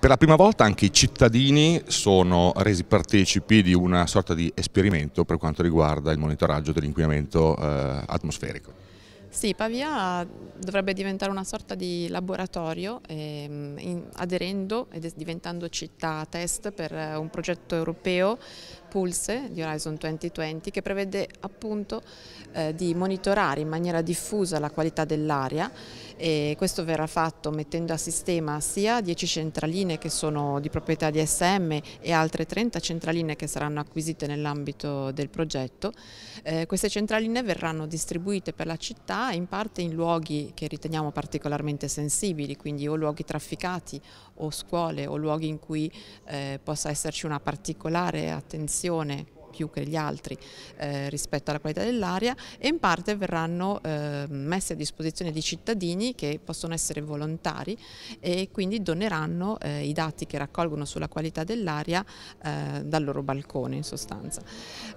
Per la prima volta anche i cittadini sono resi partecipi di una sorta di esperimento per quanto riguarda il monitoraggio dell'inquinamento eh, atmosferico. Sì, Pavia dovrebbe diventare una sorta di laboratorio ehm, in, aderendo e diventando città test per eh, un progetto europeo Pulse di Horizon 2020 che prevede appunto eh, di monitorare in maniera diffusa la qualità dell'aria e questo verrà fatto mettendo a sistema sia 10 centraline che sono di proprietà di SM e altre 30 centraline che saranno acquisite nell'ambito del progetto. Eh, queste centraline verranno distribuite per la città in parte in luoghi che riteniamo particolarmente sensibili, quindi o luoghi trafficati o scuole o luoghi in cui eh, possa esserci una particolare attenzione professione più che gli altri eh, rispetto alla qualità dell'aria e in parte verranno eh, messi a disposizione di cittadini che possono essere volontari e quindi doneranno eh, i dati che raccolgono sulla qualità dell'aria eh, dal loro balcone in sostanza.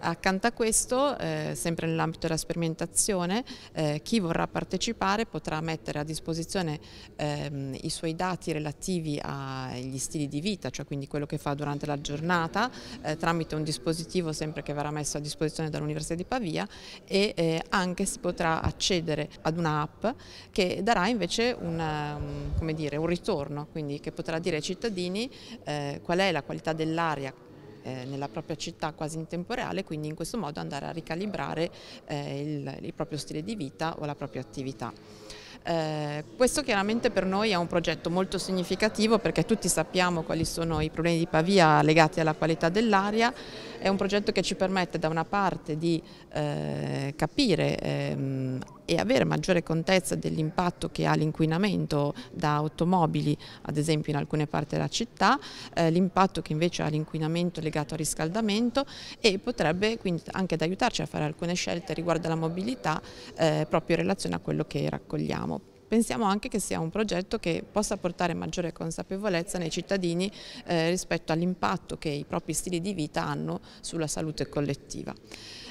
Accanto a questo, eh, sempre nell'ambito della sperimentazione, eh, chi vorrà partecipare potrà mettere a disposizione ehm, i suoi dati relativi agli stili di vita, cioè quindi quello che fa durante la giornata, tramite un dispositivo sempre che verrà messo a disposizione dall'Università di Pavia e eh, anche si potrà accedere ad un'app che darà invece una, um, ehm, dire, un ritorno, quindi che potrà dire ai cittadini eh, qual è la qualità dell'aria eh, nella propria città quasi in tempo reale, quindi in questo modo andare a ricalibrare eh, il, il proprio stile di vita o la propria attività. Eh, questo chiaramente per noi è un progetto molto significativo perché tutti sappiamo quali sono i problemi di Pavia legati alla qualità dell'aria, è un progetto che ci permette da una parte di eh, capire ehm, e avere maggiore contezza dell'impatto che ha l'inquinamento da automobili, ad esempio in alcune parti della città, eh, l'impatto che invece ha l'inquinamento legato al riscaldamento e potrebbe quindi anche ad aiutarci a fare alcune scelte riguardo alla mobilità eh, proprio in relazione a quello che raccogliamo pensiamo anche che sia un progetto che possa portare maggiore consapevolezza nei cittadini eh, rispetto all'impatto che i propri stili di vita hanno sulla salute collettiva.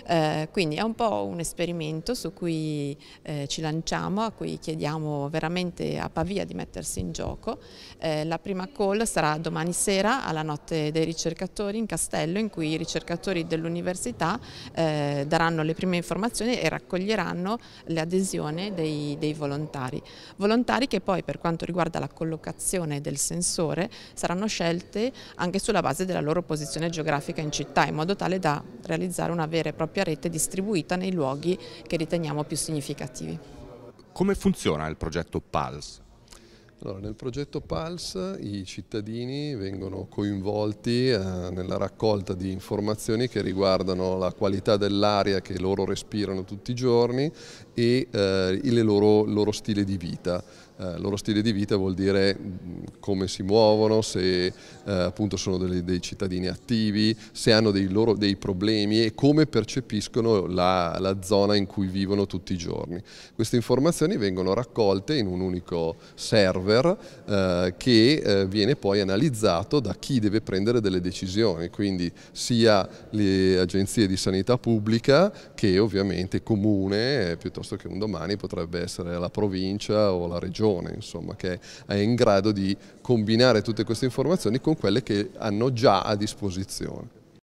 Eh, quindi è un po' un esperimento su cui eh, ci lanciamo, a cui chiediamo veramente a Pavia di mettersi in gioco. Eh, la prima call sarà domani sera alla notte dei ricercatori in Castello in cui i ricercatori dell'università eh, daranno le prime informazioni e raccoglieranno l'adesione dei, dei volontari. Volontari che poi per quanto riguarda la collocazione del sensore saranno scelte anche sulla base della loro posizione geografica in città in modo tale da realizzare una vera e propria propria rete distribuita nei luoghi che riteniamo più significativi. Come funziona il progetto PALS? Allora, nel progetto PALS i cittadini vengono coinvolti eh, nella raccolta di informazioni che riguardano la qualità dell'aria che loro respirano tutti i giorni e eh, il loro, loro, stile di vita. Eh, loro stile di vita vuol dire come si muovono, se eh, appunto sono dei, dei, cittadini attivi, se hanno dei loro dei problemi e come percepiscono la, la, zona in cui vivono tutti i giorni. Queste informazioni vengono raccolte in un unico server eh, che eh, viene poi analizzato da chi deve prendere delle decisioni, quindi sia le agenzie di sanità pubblica che ovviamente comune, piuttosto che un domani potrebbe essere la provincia o la regione, insomma, che è in grado di combinare tutte queste informazioni con quelle che hanno già a disposizione.